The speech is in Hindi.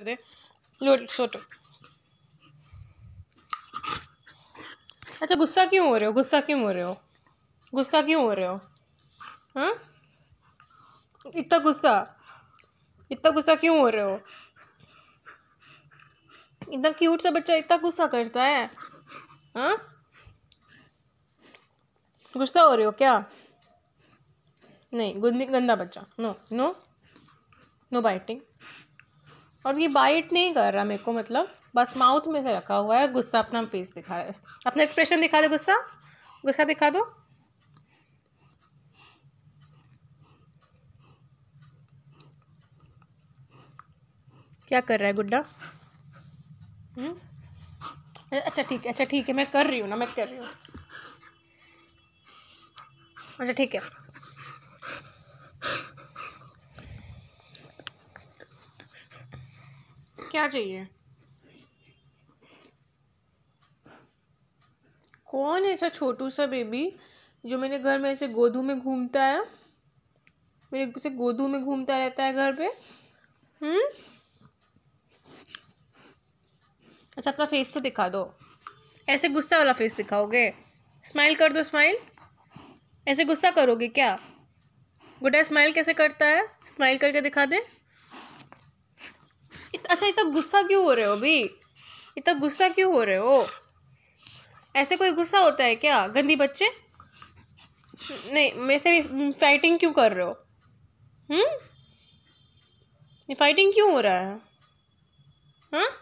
कर दे सोटो अच्छा गुस्सा क्यों हो रहे हो गुस्सा क्यों हो रहे हो गुस्सा क्यों हो रहे हो हाँ? इतना गुस्सा इतना गुस्सा क्यों हो रहे हो इतना क्यूट सा बच्चा इतना गुस्सा करता है हाँ? गुस्सा हो रहे हो क्या नहीं गंदा बच्चा नो नो नो बाइटिंग और ये बाइट नहीं कर रहा मेरे को मतलब बस माउथ में से रखा हुआ है गुस्सा अपना फेस दिखा रहा है अपना एक्सप्रेशन दिखा दो गुस्सा गुस्सा दिखा दो क्या कर रहा है गुड्डा हम्म? अच्छा ठीक है अच्छा ठीक है मैं कर रही हूँ ना मैं कर रही हूँ अच्छा ठीक है क्या चाहिए कौन ऐसा छोटू सा बेबी जो मेरे घर में ऐसे गोदू में घूमता है मेरे से गोदू में घूमता रहता है घर पे हम्म अच्छा अपना फेस तो दिखा दो ऐसे गुस्सा वाला फेस दिखाओगे स्माइल कर दो स्माइल ऐसे गुस्सा करोगे क्या गुड्डा स्माइल कैसे करता है स्माइल करके दिखा दे अच्छा इतना गुस्सा क्यों हो रहे हो अभी इतना गुस्सा क्यों हो रहे हो ऐसे कोई गुस्सा होता है क्या गंदी बच्चे नहीं मेरे से भी फाइटिंग क्यों कर रहे हो हम्म फाइटिंग क्यों हो रहा है हाँ